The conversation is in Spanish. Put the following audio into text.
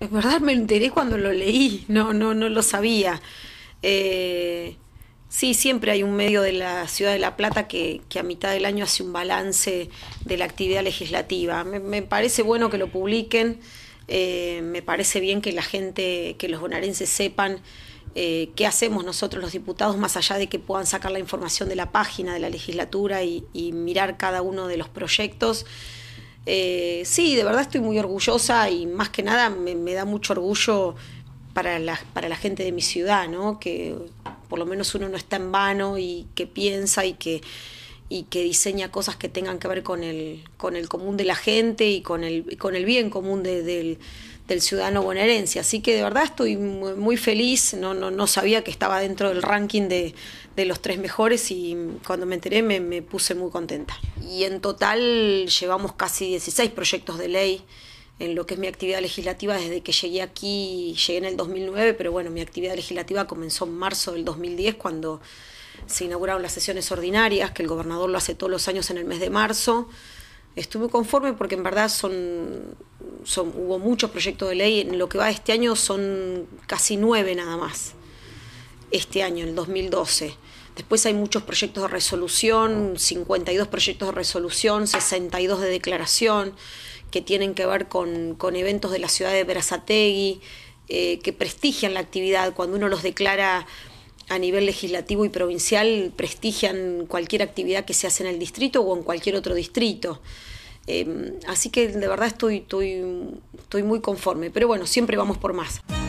Es verdad, me enteré cuando lo leí, no, no, no lo sabía. Eh, sí, siempre hay un medio de la Ciudad de La Plata que, a mitad del año hace un balance de la actividad legislativa. Me, parece bueno que lo publiquen, eh, me parece bien que la gente, que los bonaerenses sepan eh, qué hacemos nosotros los diputados, más allá de que puedan sacar la información de la página de la legislatura y mirar cada uno de los proyectos. Eh, sí, de verdad estoy muy orgullosa y más que nada me, da mucho orgullo para la, para la gente de mi ciudad, ¿no? Que por lo menos uno no está en vano y que piensa y que y que diseña cosas que tengan que ver con el, con el común de la gente y con el, con el bien común del, del, ciudadano bonaerense. Así que de verdad estoy muy feliz, no, no, sabía que estaba dentro del ranking de, de los tres mejores y cuando me enteré me, me puse muy contenta. Y en total llevamos casi 16 proyectos de ley en lo que es mi actividad legislativa desde que llegué aquí, llegué en el 2009, pero bueno, mi actividad legislativa comenzó en marzo del 2010 cuando se inauguraron las sesiones ordinarias, que el gobernador lo hace todos los años en el mes de marzo. Estuve conforme porque en verdad son, son, hubo muchos proyectos de ley. En lo que va este año son casi nueve nada más. Este año, el 2012. Después hay muchos proyectos de resolución, 52 proyectos de resolución, 62 de declaración, que tienen que ver con, eventos de la ciudad de Berazategui, eh, que prestigian la actividad. Cuando uno los declara a nivel legislativo y provincial prestigian cualquier actividad que se hace en el distrito o en cualquier otro distrito. Em, así que de verdad estoy, estoy, estoy muy conforme, pero bueno, siempre vamos por más.